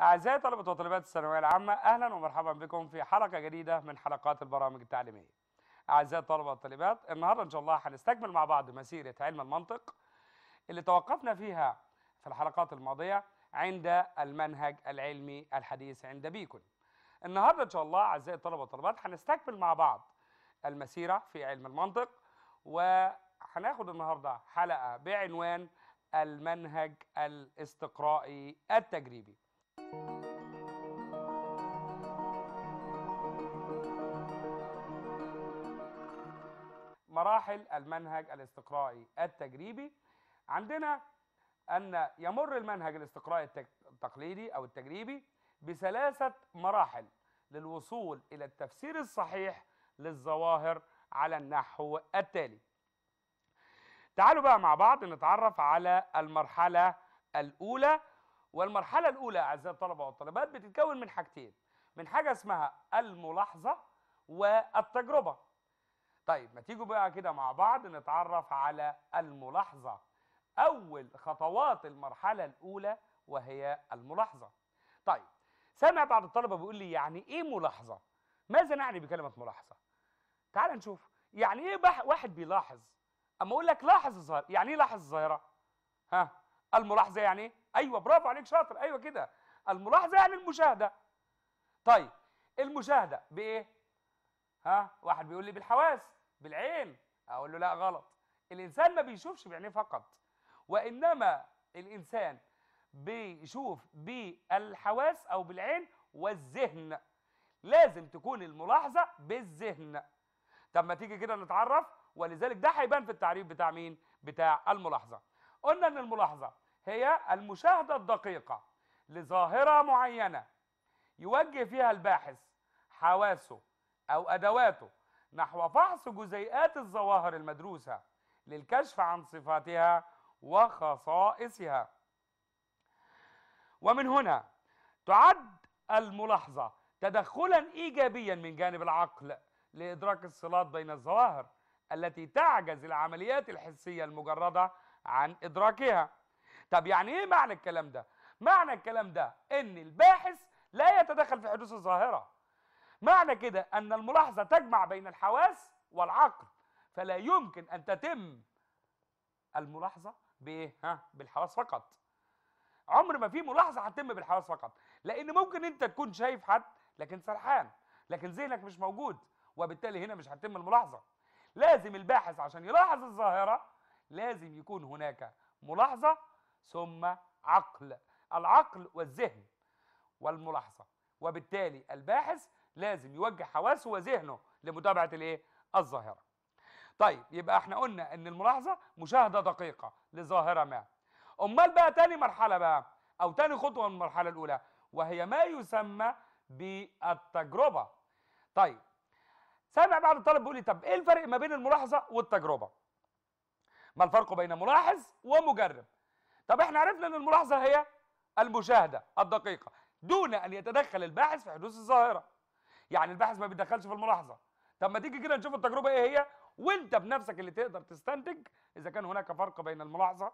أعزائي طلبة وطالبات الثانوية العامة أهلا ومرحبا بكم في حلقة جديدة من حلقات البرامج التعليمية. أعزائي الطلبة والطالبات النهاردة إن شاء الله هنستكمل مع بعض مسيرة علم المنطق اللي توقفنا فيها في الحلقات الماضية عند المنهج العلمي الحديث عند بيكون. النهاردة إن شاء الله أعزائي الطلبة والطالبات هنستكمل مع بعض المسيرة في علم المنطق وهناخد النهاردة حلقة بعنوان المنهج الاستقرائي التجريبي. مراحل المنهج الاستقرائي التجريبي عندنا أن يمر المنهج الاستقرائي التقليدي أو التجريبي بثلاثة مراحل للوصول إلى التفسير الصحيح للظواهر على النحو التالي تعالوا بقى مع بعض نتعرف على المرحلة الأولى والمرحلة الأولى أعزائي الطلبة والطالبات بتتكون من حاجتين من حاجة اسمها الملاحظة والتجربة طيب ما تيجوا بقى كده مع بعض نتعرف على الملاحظة أول خطوات المرحلة الأولى وهي الملاحظة طيب سامع بعض الطلبة بيقول لي يعني إيه ملاحظة؟ ماذا نعني بكلمة ملاحظة؟ تعال نشوف يعني إيه واحد بيلاحظ؟ أما أقول لك لاحظ الظاهرة يعني إيه لاحظ الظاهرة؟ ها الملاحظه يعني ايه ايوه برافو عليك شاطر ايوه كده الملاحظه يعني المشاهده طيب المشاهده بايه ها واحد بيقول لي بالحواس بالعين اقول له لا غلط الانسان ما بيشوفش بعينيه فقط وانما الانسان بيشوف بالحواس او بالعين والذهن لازم تكون الملاحظه بالذهن طب ما تيجي كده نتعرف ولذلك ده هيبان في التعريف بتاع مين بتاع الملاحظه قلنا ان الملاحظه هي المشاهدة الدقيقة لظاهرة معينة يوجه فيها الباحث حواسه أو أدواته نحو فحص جزيئات الظواهر المدروسة للكشف عن صفاتها وخصائصها ومن هنا تعد الملاحظة تدخلا إيجابيا من جانب العقل لإدراك الصلات بين الظواهر التي تعجز العمليات الحسية المجردة عن إدراكها طب يعني ايه معنى الكلام ده معنى الكلام ده ان الباحث لا يتدخل في حدوث الظاهره معنى كده ان الملاحظه تجمع بين الحواس والعقل فلا يمكن ان تتم الملاحظه بايه ها بالحواس فقط عمر ما في ملاحظه هتتم بالحواس فقط لان ممكن انت تكون شايف حد لكن سرحان لكن ذهنك مش موجود وبالتالي هنا مش هتتم الملاحظه لازم الباحث عشان يلاحظ الظاهره لازم يكون هناك ملاحظه ثم عقل العقل والذهن والملاحظة وبالتالي الباحث لازم يوجه حواسه وذهنه لمتابعة الايه الظاهرة طيب يبقى احنا قلنا ان الملاحظة مشاهدة دقيقة لظاهرة ما امال بقى تاني مرحلة بقى او تاني خطوة من المرحلة الاولى وهي ما يسمى بالتجربة طيب سامع بعض الطلب بيقول لي طب ايه الفرق ما بين الملاحظة والتجربة ما الفرق بين ملاحظ ومجرب طب احنا عرفنا ان الملاحظه هي المشاهده الدقيقه دون ان يتدخل الباحث في حدوث الظاهره يعني الباحث ما بيتدخلش في الملاحظه طب ما تيجي كده نشوف التجربه ايه هي وانت بنفسك اللي تقدر تستنتج اذا كان هناك فرق بين الملاحظه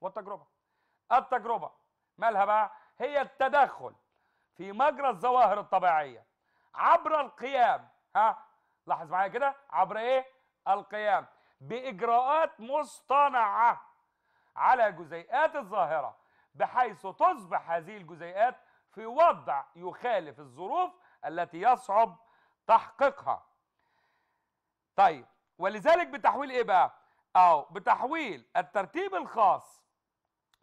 والتجربه التجربه مالها بقى هي التدخل في مجرى الظواهر الطبيعيه عبر القيام ها لاحظ معايا كده عبر ايه القيام باجراءات مصطنعه على جزيئات الظاهرة بحيث تصبح هذه الجزيئات في وضع يخالف الظروف التي يصعب تحقيقها طيب ولذلك بتحويل ايه بقى او بتحويل الترتيب الخاص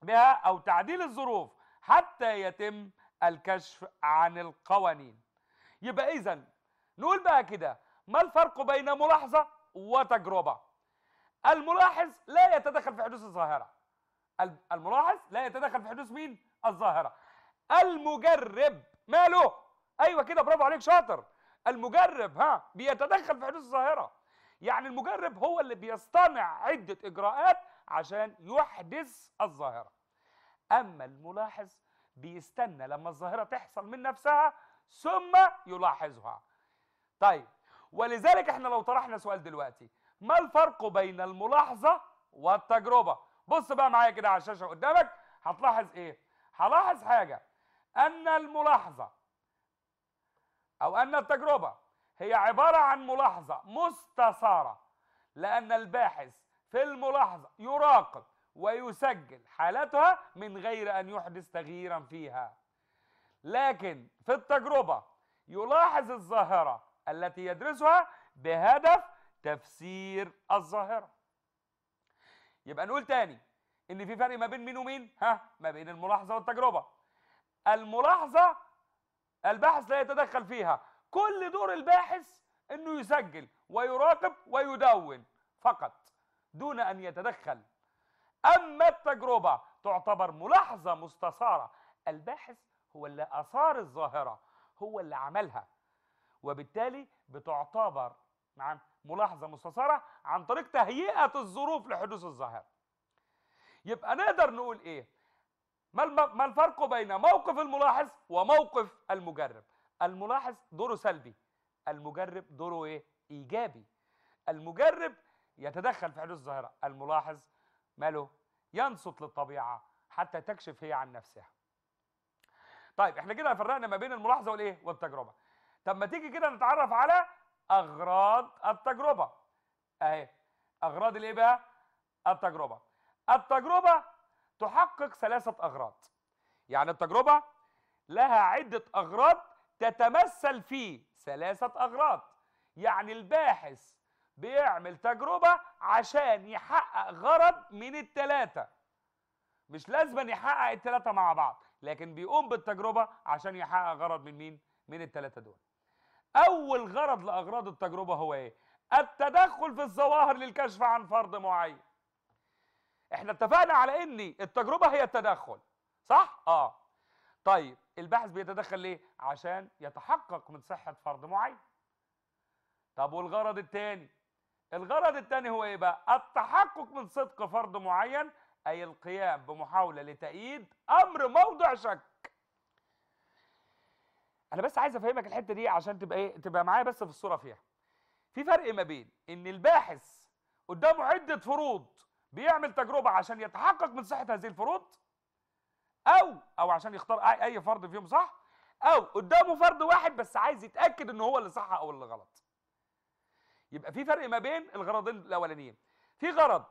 بها او تعديل الظروف حتى يتم الكشف عن القوانين يبقى اذا نقول بقى كده ما الفرق بين ملاحظه وتجربه الملاحظ لا يتدخل في حدوث الظاهره الملاحظ لا يتدخل في حدوث مين الظاهره المجرب ماله ايوه كده برافو عليك شاطر المجرب ها بيتدخل في حدوث الظاهره يعني المجرب هو اللي بيصطنع عده اجراءات عشان يحدث الظاهره اما الملاحظ بيستنى لما الظاهره تحصل من نفسها ثم يلاحظها طيب ولذلك احنا لو طرحنا سؤال دلوقتي ما الفرق بين الملاحظه والتجربه بص بقى معايا كده على الشاشه قدامك هتلاحظ ايه هلاحظ حاجه ان الملاحظه او ان التجربه هي عباره عن ملاحظه مستثاره لان الباحث في الملاحظه يراقب ويسجل حالتها من غير ان يحدث تغييرا فيها لكن في التجربه يلاحظ الظاهره التي يدرسها بهدف تفسير الظاهره يبقى نقول تاني ان في فرق ما بين مين ومين ها ما بين الملاحظه والتجربه الملاحظه الباحث لا يتدخل فيها كل دور الباحث انه يسجل ويراقب ويدون فقط دون ان يتدخل اما التجربه تعتبر ملاحظه مستثاره الباحث هو اللي اثار الظاهره هو اللي عملها وبالتالي بتعتبر عن ملاحظه مستثاره عن طريق تهيئه الظروف لحدوث الظاهره يبقى نقدر نقول ايه ما الفرق بين موقف الملاحظ وموقف المجرب الملاحظ دوره سلبي المجرب دوره ايه ايجابي المجرب يتدخل في حدوث الظاهره الملاحظ ماله ينصت للطبيعه حتى تكشف هي عن نفسها طيب احنا كده فرقنا ما بين الملاحظه والايه والتجربه طب ما تيجي كده نتعرف على اغراض التجربه اهي اغراض الايه بقى التجربه التجربه تحقق ثلاثه اغراض يعني التجربه لها عده اغراض تتمثل في ثلاثه اغراض يعني الباحث بيعمل تجربه عشان يحقق غرض من التلاتة مش لازم يحقق التلاتة مع بعض لكن بيقوم بالتجربه عشان يحقق غرض من مين من التلاتة دول اول غرض لاغراض التجربه هو ايه التدخل في الظواهر للكشف عن فرض معين احنا اتفقنا على ان التجربه هي التدخل صح اه طيب الباحث بيتدخل ليه عشان يتحقق من صحه فرض معين طب والغرض الثاني الغرض الثاني هو ايه بقى التحقق من صدق فرض معين اي القيام بمحاوله لتأييد امر موضع شك انا بس عايز افهمك الحته دي عشان تبقى ايه تبقى معايا بس في الصوره فيها في فرق ما بين ان الباحث قدامه عده فروض بيعمل تجربه عشان يتحقق من صحه هذه الفروض او او عشان يختار اي فرض فيهم صح او قدامه فرض واحد بس عايز يتاكد ان هو اللي صح او اللي غلط يبقى في فرق ما بين الغرضين الاولانيين في غرض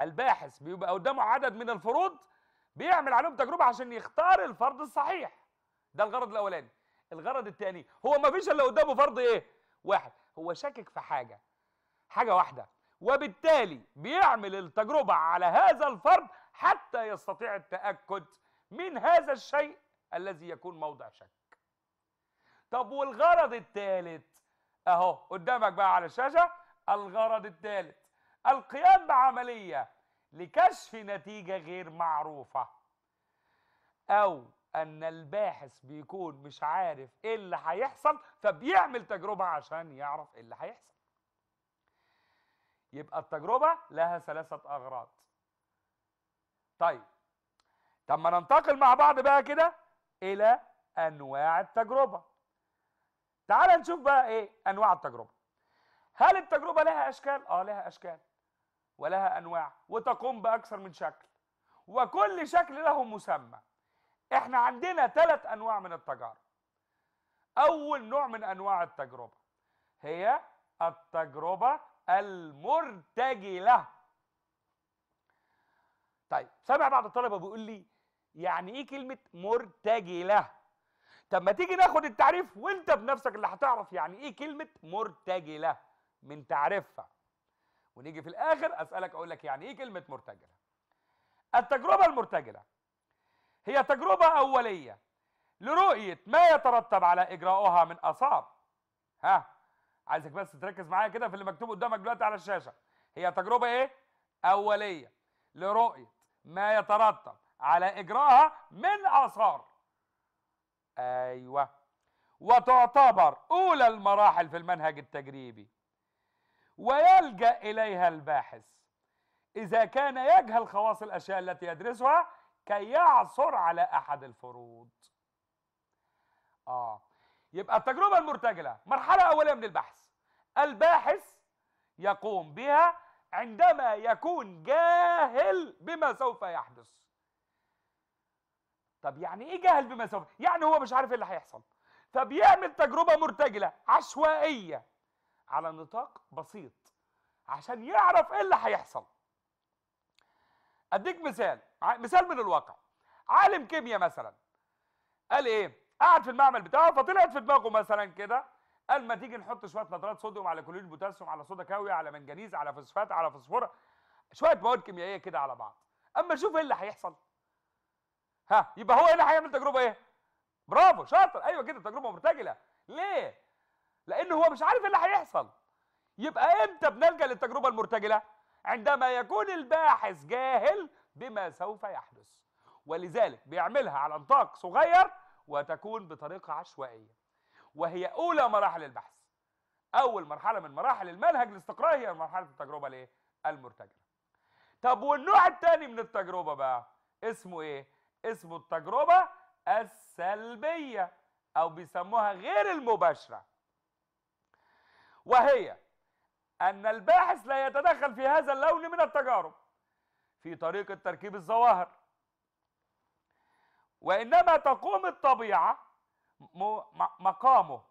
الباحث بيبقى قدامه عدد من الفروض بيعمل عليهم تجربه عشان يختار الفرض الصحيح ده الغرض الاولاني الغرض الثاني هو ما فيش الا قدامه فرض ايه واحد هو شاكك في حاجه حاجه واحده وبالتالي بيعمل التجربه على هذا الفرض حتى يستطيع التاكد من هذا الشيء الذي يكون موضع شك طب والغرض الثالث اهو قدامك بقى على الشاشه الغرض الثالث القيام بعمليه لكشف نتيجه غير معروفه او ان الباحث بيكون مش عارف ايه اللي هيحصل فبيعمل تجربه عشان يعرف ايه اللي هيحصل يبقى التجربه لها ثلاثه اغراض طيب طب ما ننتقل مع بعض بقى كده الى انواع التجربه تعال نشوف بقى ايه انواع التجربه هل التجربه لها اشكال اه لها اشكال ولها انواع وتقوم باكثر من شكل وكل شكل له مسمى احنا عندنا ثلاث انواع من التجارب اول نوع من انواع التجربه هي التجربه المرتجله طيب سامع بعض الطلبه بيقول لي يعني ايه كلمه مرتجله طب ما تيجي ناخد التعريف وانت بنفسك اللي هتعرف يعني ايه كلمه مرتجله من تعريفها ونيجي في الاخر اسالك اقول لك يعني ايه كلمه مرتجله التجربه المرتجله هي تجربة أولية لرؤية ما يترتب على إجراؤها من أثار ها عايزك بس تركز معايا كده في اللي مكتوب قدامك دلوقتي على الشاشة هي تجربة إيه؟ أولية لرؤية ما يترتب على إجراءها من آثار أيوه وتعتبر أولى المراحل في المنهج التجريبي ويلجأ إليها الباحث إذا كان يجهل خواص الأشياء التي يدرسها كي يعثر على أحد الفروض آه يبقى التجربة المرتجلة مرحلة أولية من البحث الباحث يقوم بها عندما يكون جاهل بما سوف يحدث طب يعني ايه جاهل بما سوف يعني هو مش عارف ايه اللي هيحصل فبيعمل تجربه مرتجله عشوائيه على نطاق بسيط عشان يعرف ايه اللي هيحصل اديك مثال مثال من الواقع عالم كيمياء مثلا قال ايه قعد في المعمل بتاعه فطلعت في دماغه مثلا كده قال ما تيجي نحط شويه نضارات صوديوم على كلور بوتاسيوم على صودا كاويه على منجنيز على فوسفات على فوسفور شويه مواد كيميائيه كده على بعض اما نشوف ايه اللي هيحصل ها يبقى هو هنا هيعمل تجربه ايه برافو شاطر ايوه كده تجربه مرتجله ليه لان هو مش عارف ايه اللي هيحصل يبقى امتى بنلجا للتجربه المرتجله عندما يكون الباحث جاهل بما سوف يحدث ولذلك بيعملها على نطاق صغير وتكون بطريقه عشوائيه وهي اولى مراحل البحث اول مرحله من مراحل المنهج الاستقرائي هي مرحله التجربه الايه المرتجله طب والنوع الثاني من التجربه بقى اسمه ايه اسمه التجربه السلبيه او بيسموها غير المباشره وهي ان الباحث لا يتدخل في هذا اللون من التجارب في طريقة تركيب الظواهر وإنما تقوم الطبيعة مقامه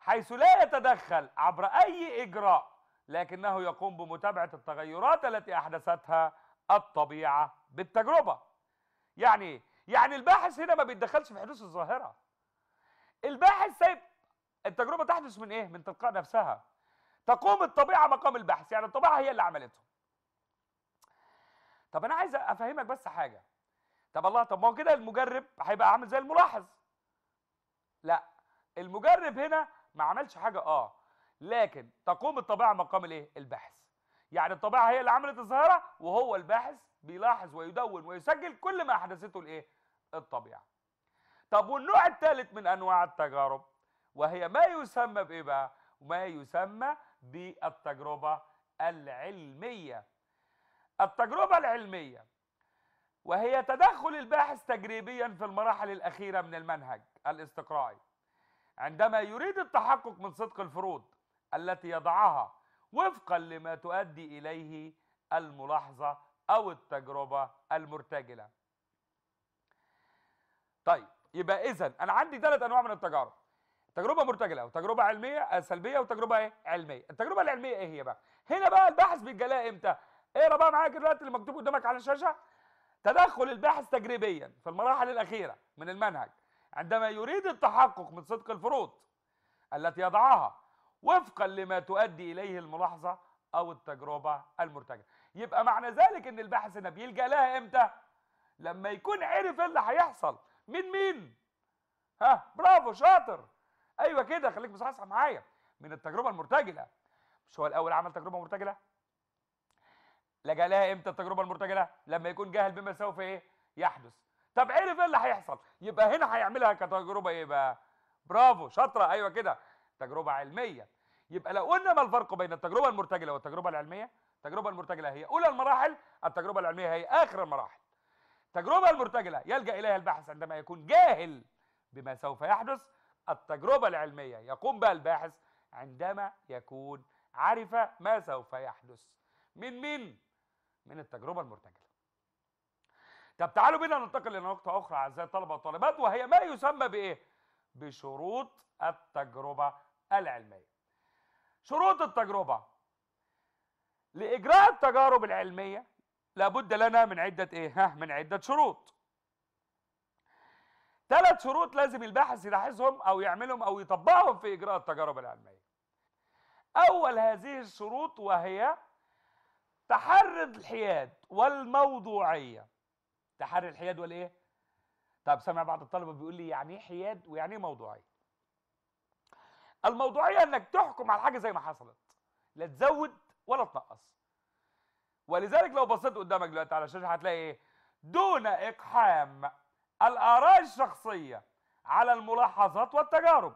حيث لا يتدخل عبر أي إجراء لكنه يقوم بمتابعة التغيرات التي أحدثتها الطبيعة بالتجربة يعني يعني الباحث هنا ما بيتدخلش في حدوث الظاهرة الباحث سايب التجربة تحدث من إيه؟ من تلقاء نفسها تقوم الطبيعة مقام البحث يعني الطبيعة هي اللي عملته طب انا عايز افهمك بس حاجه طب الله طب ما هو كده المجرب هيبقى عامل زي الملاحظ لا المجرب هنا ما عملش حاجه اه لكن تقوم الطبيعه مقام الايه البحث يعني الطبيعه هي اللي عملت الظاهره وهو الباحث بيلاحظ ويدون ويسجل كل ما احدثته الايه الطبيعه طب والنوع الثالث من انواع التجارب وهي ما يسمى بايه بقى ما يسمى بالتجربه العلميه التجربة العلمية وهي تدخل الباحث تجريبيا في المراحل الأخيرة من المنهج الاستقرائي عندما يريد التحقق من صدق الفروض التي يضعها وفقا لما تؤدي إليه الملاحظة أو التجربة المرتجلة طيب يبقى إذا أنا عندي ثلاث أنواع من التجارب تجربه مرتجله وتجربه علميه سلبيه وتجربه ايه علميه التجربه العلميه ايه هي بقى هنا بقى الباحث بيتجلى امتى اقرا ايه بقى معايا دلوقتي اللي مكتوب قدامك على الشاشه تدخل الباحث تجريبيا في المراحل الاخيره من المنهج عندما يريد التحقق من صدق الفروض التي يضعها وفقا لما تؤدي اليه الملاحظه او التجربه المرتجعه يبقى معنى ذلك ان الباحث هنا بيلجا لها امتى لما يكون عرف إيه اللي هيحصل من مين ها برافو شاطر ايوه كده خليك مصحصح معايا من التجربه المرتجله مش هو الاول عمل تجربه مرتجله لجأ لها امتى التجربه المرتجله لما يكون جاهل بما سوف ايه يحدث طب عرف ايه اللي هيحصل يبقى هنا هيعملها كتجربه ايه بقى برافو شاطره ايوه كده تجربه علميه يبقى لو قلنا ما الفرق بين التجربه المرتجله والتجربه العلميه التجربه المرتجله هي اولى المراحل التجربه العلميه هي اخر المراحل التجربه المرتجله يلجا اليها الباحث عندما يكون جاهل بما سوف يحدث التجربه العلميه يقوم بها الباحث عندما يكون عرف ما سوف يحدث من مين من التجربه المرتجله. طب تعالوا بنا ننتقل لنقطه اخرى اعزائي الطلبه والطالبات وهي ما يسمى بايه؟ بشروط التجربه العلميه. شروط التجربه لاجراء التجارب العلميه لابد لنا من عده ايه؟ ها من عده شروط. ثلاث شروط لازم الباحث يلاحظهم او يعملهم او يطبقهم في اجراء التجارب العلميه. اول هذه الشروط وهي تحري الحياد والموضوعيه تحري الحياد والايه طب سامع بعض الطلبه بيقول لي يعني ايه حياد ويعني ايه موضوعيه الموضوعيه انك تحكم على حاجه زي ما حصلت لا تزود ولا تنقص ولذلك لو بصيت قدامك دلوقتي على الشاشه هتلاقي ايه دون اقحام الاراء الشخصيه على الملاحظات والتجارب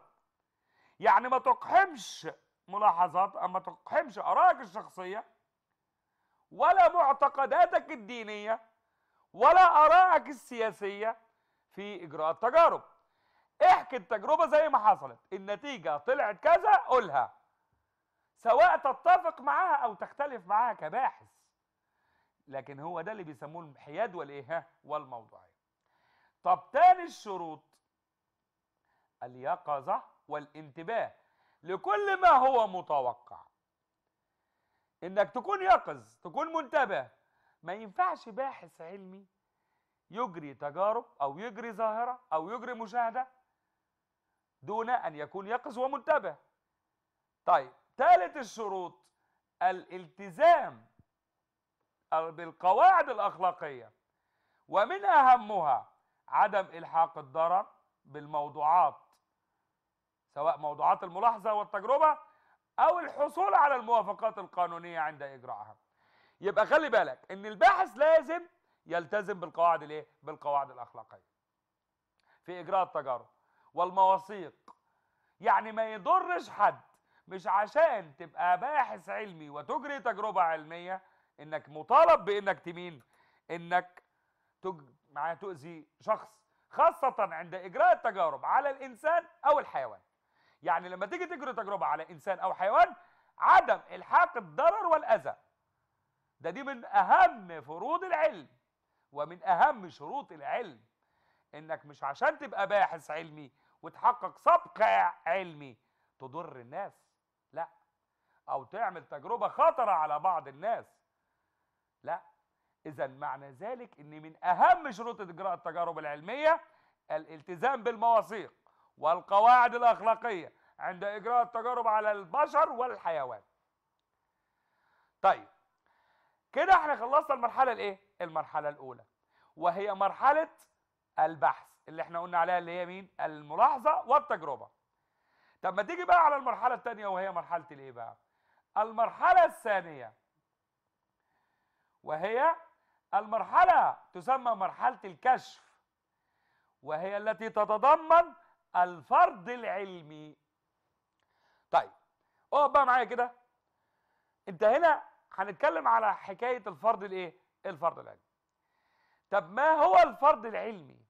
يعني ما تقحمش ملاحظات اما تقحمش ارائك الشخصيه ولا معتقداتك الدينية ولا آرائك السياسية في إجراء التجارب احكي التجربة زي ما حصلت النتيجة طلعت كذا قولها سواء تتفق معاها أو تختلف معاها كباحث لكن هو ده اللي بيسموه الحياد والإيه والموضوعية طب تاني الشروط اليقظة والانتباه لكل ما هو متوقع انك تكون يقظ تكون منتبه ما ينفعش باحث علمي يجري تجارب او يجري ظاهره او يجري مشاهده دون ان يكون يقظ ومنتبه طيب ثالث الشروط الالتزام بالقواعد الاخلاقيه ومن اهمها عدم الحاق الضرر بالموضوعات سواء موضوعات الملاحظه والتجربه او الحصول على الموافقات القانونيه عند اجراءها يبقى خلي بالك ان الباحث لازم يلتزم بالقواعد الايه بالقواعد الاخلاقيه في اجراء التجارب والمواثيق يعني ما يضرش حد مش عشان تبقى باحث علمي وتجري تجربه علميه انك مطالب بانك تمين انك تج... مع تؤذي شخص خاصه عند اجراء التجارب على الانسان او الحيوان يعني لما تيجي تجري تجربه على انسان او حيوان عدم الحاق الضرر والاذى ده دي من اهم فروض العلم ومن اهم شروط العلم انك مش عشان تبقى باحث علمي وتحقق سبق علمي تضر الناس لا او تعمل تجربه خطره على بعض الناس لا اذا معنى ذلك ان من اهم شروط اجراء التجارب العلميه الالتزام بالمواثيق والقواعد الأخلاقية عند إجراء التجارب على البشر والحيوان طيب كده احنا خلصنا المرحلة الايه؟ المرحلة الأولى وهي مرحلة البحث اللي احنا قلنا عليها اللي هي مين؟ الملاحظة والتجربة طب ما تيجي بقى على المرحلة الثانية وهي مرحلة الايه بقى؟ المرحلة الثانية وهي المرحلة تسمى مرحلة الكشف وهي التي تتضمن الفرض العلمي طيب اقف بقى معايا كده انت هنا هنتكلم على حكايه الفرض الايه الفرض العلمي طب ما هو الفرض العلمي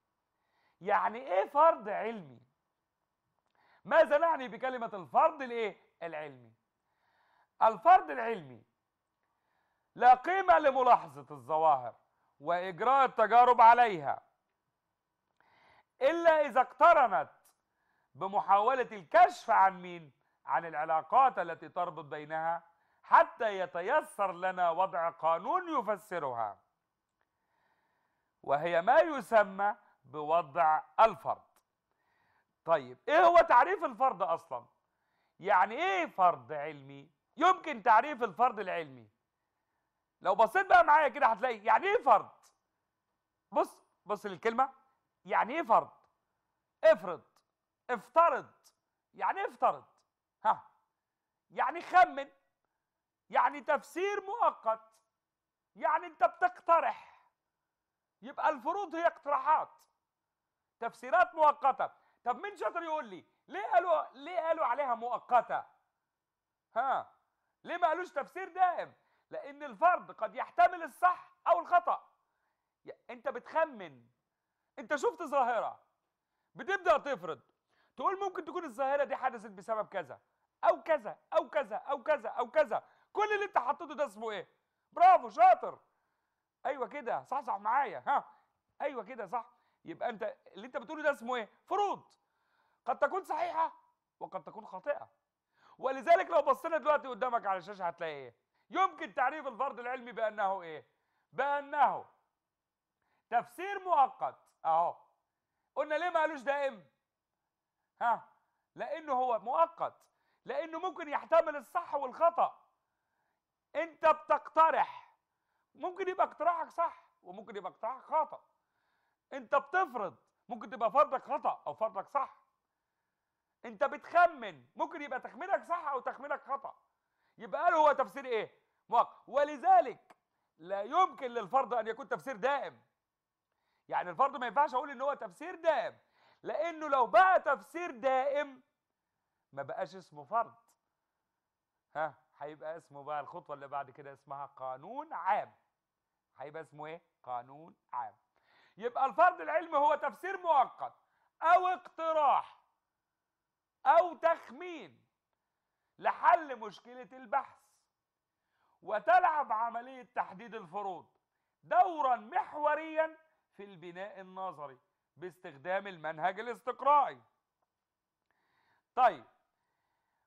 يعني ايه فرض علمي ماذا نعني بكلمه الفرض الايه العلمي الفرض العلمي لا قيمه لملاحظه الظواهر واجراء التجارب عليها الا اذا اقترنت بمحاولة الكشف عن مين؟ عن العلاقات التي تربط بينها حتى يتيسر لنا وضع قانون يفسرها وهي ما يسمى بوضع الفرض طيب ايه هو تعريف الفرض اصلا يعني ايه فرض علمي يمكن تعريف الفرض العلمي لو بصيت بقى معايا كده هتلاقي يعني ايه فرض بص بص للكلمه يعني ايه فرض افرض افترض يعني افترض ها يعني خمن يعني تفسير مؤقت يعني انت بتقترح يبقى الفروض هي اقتراحات تفسيرات مؤقته طب مين شاطر يقول لي ليه قالوا ليه قالوا عليها مؤقته ها ليه ما قالوش تفسير دائم لان الفرض قد يحتمل الصح او الخطا انت بتخمن انت شفت ظاهره بتبدا تفرض تقول ممكن تكون الظاهره دي حدثت بسبب كذا او كذا او كذا او كذا او كذا كل اللي انت حطيته ده اسمه ايه برافو شاطر ايوه كده صح صح معايا ها ايوه كده صح يبقى انت اللي انت بتقوله ده اسمه ايه فروض قد تكون صحيحه وقد تكون خاطئه ولذلك لو بصينا دلوقتي قدامك على الشاشه هتلاقي ايه يمكن تعريف الفرض العلمي بانه ايه بانه تفسير مؤقت اهو قلنا ليه ما قالوش دائم ها لانه هو مؤقت لانه ممكن يحتمل الصح والخطا انت بتقترح ممكن يبقى اقتراحك صح وممكن يبقى اقتراحك خطا انت بتفرض ممكن تبقى فرضك خطا او فرضك صح انت بتخمن ممكن يبقى تخمينك صح او تخمينك خطا يبقى له هو تفسير ايه مؤقت ولذلك لا يمكن للفرض ان يكون تفسير دائم يعني الفرض ما ينفعش اقول ان هو تفسير دائم لأنه لو بقى تفسير دائم ما بقاش اسمه فرض ها هيبقى اسمه بقى الخطوة اللي بعد كده اسمها قانون عام هيبقى اسمه ايه؟ قانون عام يبقى الفرض العلمي هو تفسير مؤقت أو اقتراح أو تخمين لحل مشكلة البحث وتلعب عملية تحديد الفروض دورا محوريا في البناء النظري باستخدام المنهج الاستقرائي طيب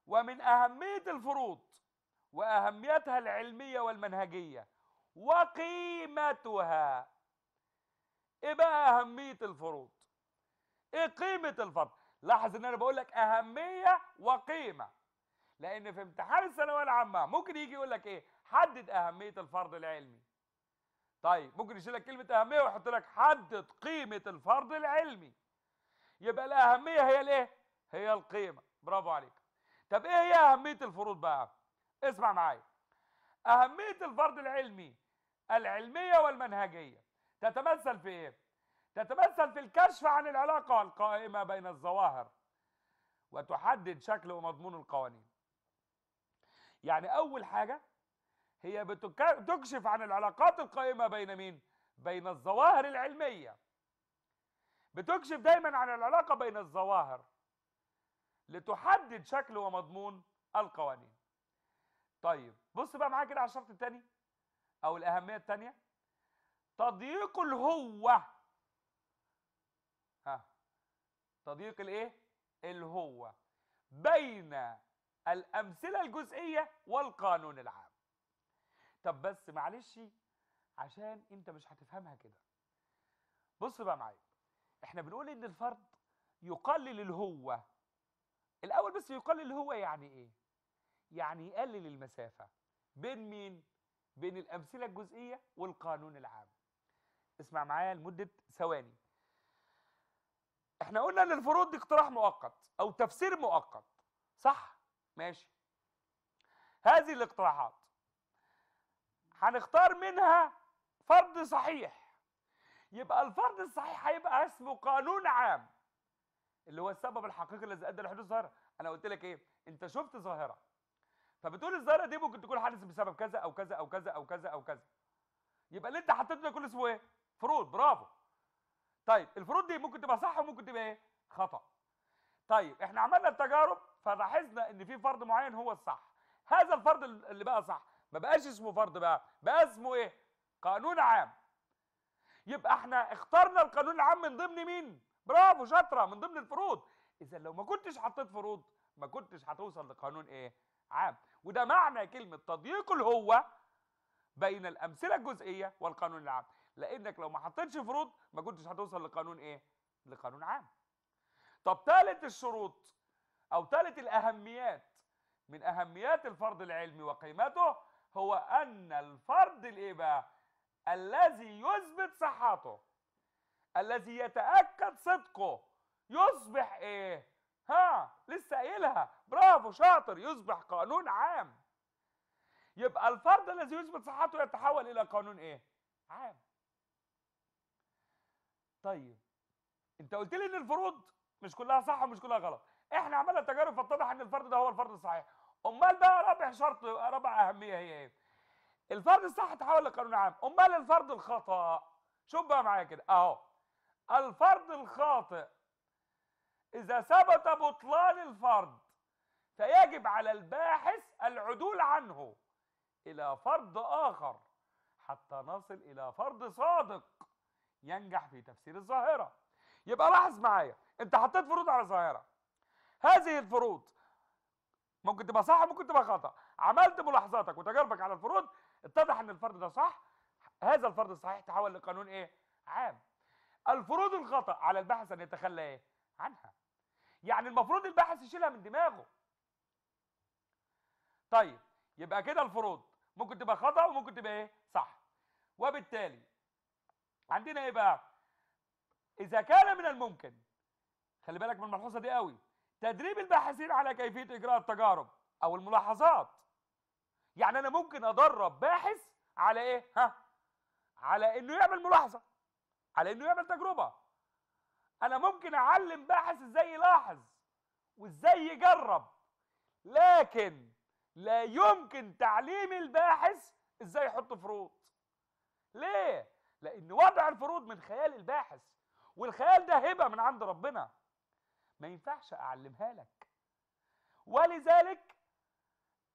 ومن أهمية الفروض وأهميتها العلمية والمنهجية وقيمتها إيه بقى أهمية الفروض؟ إيه قيمة الفرض؟ لاحظ إن أنا بقول لك أهمية وقيمة لأن في امتحان الثانوية العامة ممكن يجي يقول لك إيه؟ حدد أهمية الفرض العلمي طيب ممكن يشيل لك كلمه اهميه ويحط لك حدد قيمه الفرض العلمي يبقى الاهميه هي الايه هي القيمه برافو عليك طب ايه هي اهميه الفروض بقى اسمع معايا اهميه الفرض العلمي العلميه والمنهجيه تتمثل في ايه تتمثل في الكشف عن العلاقه القائمه بين الظواهر وتحدد شكل ومضمون القوانين يعني اول حاجه هي بتكشف عن العلاقات القائمة بين مين؟ بين الظواهر العلمية بتكشف دايما عن العلاقة بين الظواهر لتحدد شكل ومضمون القوانين طيب بص بقى معايا كده على الشرط الثاني او الاهميه الثانيه تضييق الهوه ها تضييق الايه الهوه بين الامثله الجزئيه والقانون العام طب بس معلش عشان انت مش هتفهمها كده بص بقى معايا احنا بنقول ان الفرد يقلل الهوة الاول بس يقلل الهوة يعني ايه يعني يقلل المسافة بين مين بين الامثله الجزئيه والقانون العام اسمع معايا لمده ثواني احنا قلنا ان الفروض دي اقتراح مؤقت او تفسير مؤقت صح ماشي هذه الاقتراحات هنختار منها فرض صحيح يبقى الفرض الصحيح هيبقى اسمه قانون عام اللي هو السبب الحقيقي الذي ادى لحدوث ظاهره انا قلت لك ايه انت شفت ظاهره فبتقول الظاهره دي ممكن تكون حدث بسبب كذا او كذا او كذا او كذا او كذا يبقى اللي انت حطيته ده كله اسمه ايه فروض برافو طيب الفروض دي ممكن تبقى صح وممكن تبقى ايه خطا طيب احنا عملنا التجارب فلاحظنا ان في فرض معين هو الصح هذا الفرض اللي بقى صح ما بقاش اسمه فرض بقى بقى اسمه ايه قانون عام يبقى احنا اخترنا القانون العام من ضمن مين برافو شاطره من ضمن الفروض اذا لو ما كنتش حطيت فروض ما كنتش هتوصل لقانون ايه عام وده معنى كلمه تضييق الهوه بين الامثله الجزئيه والقانون العام لانك لو ما حطيتش فروض ما كنتش هتوصل لقانون ايه لقانون عام طب ثالث الشروط او ثالث الاهميات من اهميات الفرض العلمي وقيمته هو ان الفرد الايه بقى الذي يثبت صحته الذي يتاكد صدقه يصبح ايه ها لسه قايلها برافو شاطر يصبح قانون عام يبقى الفرد الذي يثبت صحته يتحول الى قانون ايه عام طيب انت قلت لي ان الفروض مش كلها صح ومش كلها غلط احنا عملنا تجارب فاتضح ان الفرد ده هو الفرد الصحيح امال بقى رابع شرط رابع اهميه هي ايه الفرض الصح تحول لقانون عام امال الفرض الخطا شوف بقى معايا كده اهو الفرض الخاطئ اذا ثبت بطلان الفرض فيجب على الباحث العدول عنه الى فرض اخر حتى نصل الى فرض صادق ينجح في تفسير الظاهره يبقى لاحظ معايا انت حطيت فروض على ظاهره هذه الفروض ممكن تبقى صح ممكن تبقى خطا عملت ملاحظاتك وتجاربك على الفروض اتضح ان الفرض ده صح هذا الفرض الصحيح تحول لقانون ايه عام الفروض الخطا على الباحث ان يتخلى ايه عنها يعني المفروض الباحث يشيلها من دماغه طيب يبقى كده الفروض ممكن تبقى خطا وممكن تبقى ايه صح وبالتالي عندنا ايه بقى اذا كان من الممكن خلي بالك من الملحوظه دي قوي تدريب الباحثين على كيفيه اجراء التجارب او الملاحظات يعني انا ممكن ادرب باحث على ايه ها على انه يعمل ملاحظه على انه يعمل تجربه انا ممكن اعلم باحث ازاي يلاحظ وازاي يجرب لكن لا يمكن تعليم الباحث ازاي يحط فروض ليه لان وضع الفروض من خيال الباحث والخيال ده هبه من عند ربنا ما ينفعش اعلمها لك ولذلك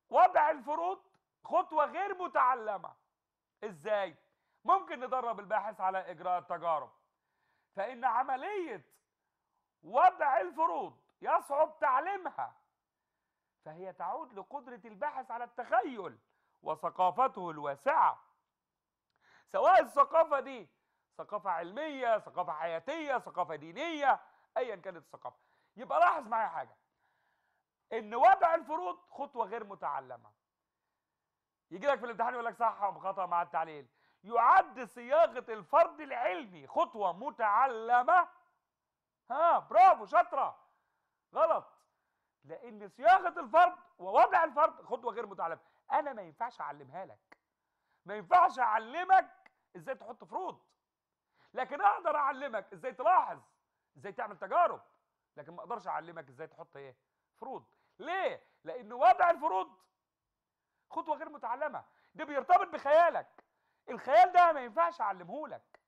وضع الفروض خطوه غير متعلمه ازاي ممكن ندرب الباحث على اجراء التجارب فان عمليه وضع الفروض يصعب تعليمها فهي تعود لقدره الباحث على التخيل وثقافته الواسعه سواء الثقافه دي ثقافه علميه ثقافه حياتيه ثقافه دينيه ايا كانت الثقافه يبقى لاحظ معايا حاجه ان وضع الفروض خطوه غير متعلمه يجي لك في الامتحان يقول لك صح ام خطا مع التعليل يعد صياغه الفرض العلمي خطوه متعلمه ها برافو شاطره غلط لان صياغه الفرض ووضع الفرض خطوه غير متعلمه انا ما ينفعش اعلمها لك ما ينفعش اعلمك ازاي تحط فروض لكن اقدر اعلمك ازاي تلاحظ ازاي تعمل تجارب لكن ما اقدرش اعلمك ازاي تحط ايه فروض ليه لان وضع الفروض خطوه غير متعلمه ده بيرتبط بخيالك الخيال ده ما ينفعش اعلمهولك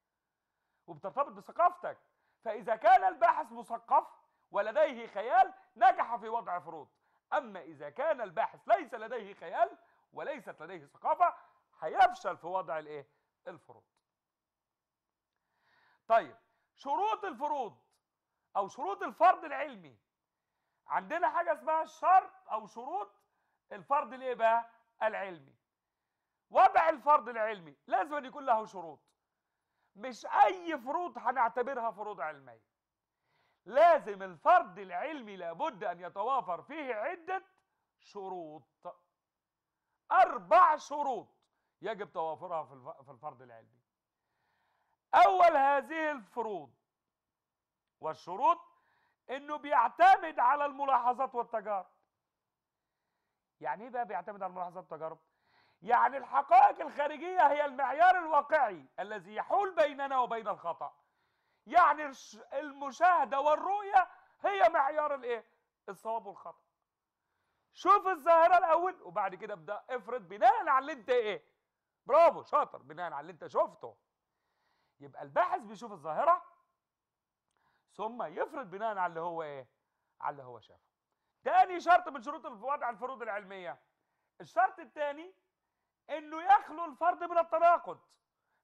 وبترتبط بثقافتك فاذا كان الباحث مثقف ولديه خيال نجح في وضع فروض اما اذا كان الباحث ليس لديه خيال وليست لديه ثقافه هيفشل في وضع الايه الفروض طيب شروط الفروض او شروط الفرض العلمي عندنا حاجه اسمها شرط او شروط الفرض الايه بقى العلمي وضع الفرض العلمي لازم أن يكون له شروط مش اي فروض هنعتبرها فروض علميه لازم الفرض العلمي لابد ان يتوافر فيه عده شروط اربع شروط يجب توافرها في الفرض العلمي اول هذه الفروض والشروط انه بيعتمد على الملاحظات والتجارب يعني ايه بقى بيعتمد على الملاحظات والتجارب يعني الحقائق الخارجيه هي المعيار الواقعي الذي يحول بيننا وبين الخطا يعني المشاهده والرؤيه هي معيار الايه الصواب والخطا شوف الظاهره الاول وبعد كده ابدا افرض بناء على اللي انت ايه برافو شاطر بناء على اللي انت شفته يبقى الباحث بيشوف الظاهره ثم يفرض بناء على اللي هو ايه على اللي هو شافه تاني شرط من شروط وضع الفروض العلميه الشرط الثاني انه يخلو الفرد من التناقض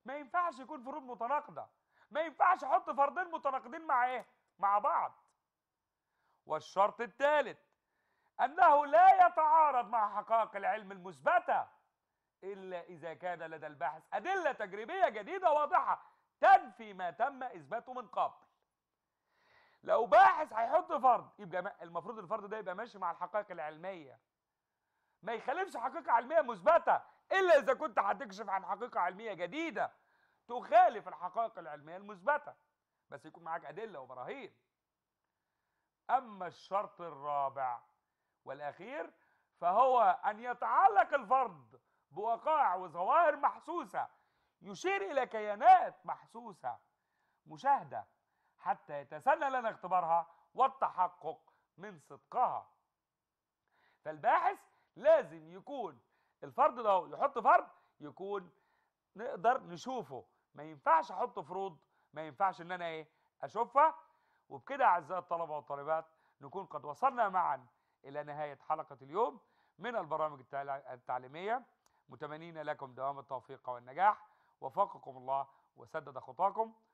ما ينفعش يكون فروض متناقضه ما ينفعش احط فردين متناقضين مع ايه مع بعض والشرط الثالث انه لا يتعارض مع حقائق العلم المثبته الا اذا كان لدى الباحث ادله تجريبيه جديده واضحه تنفي ما تم اثباته من قبل لو باحث هيحط فرض يبقى المفروض الفرض ده يبقى ماشي مع الحقائق العلميه ما يخالفش حقيقه علميه مثبته الا اذا كنت هتكشف عن حقيقه علميه جديده تخالف الحقائق العلميه المثبته بس يكون معاك ادله وبراهين اما الشرط الرابع والاخير فهو ان يتعلق الفرض بوقائع وظواهر محسوسه يشير الى كيانات محسوسه مشاهده حتى يتسنى لنا اختبارها والتحقق من صدقها فالباحث لازم يكون الفرض ده يحط فرض يكون نقدر نشوفه ما ينفعش احط فروض ما ينفعش ان انا ايه اشوفها وبكده اعزائي الطلبه والطالبات نكون قد وصلنا معا الى نهايه حلقه اليوم من البرامج التعليميه متمنين لكم دوام التوفيق والنجاح وفقكم الله وسدد خطاكم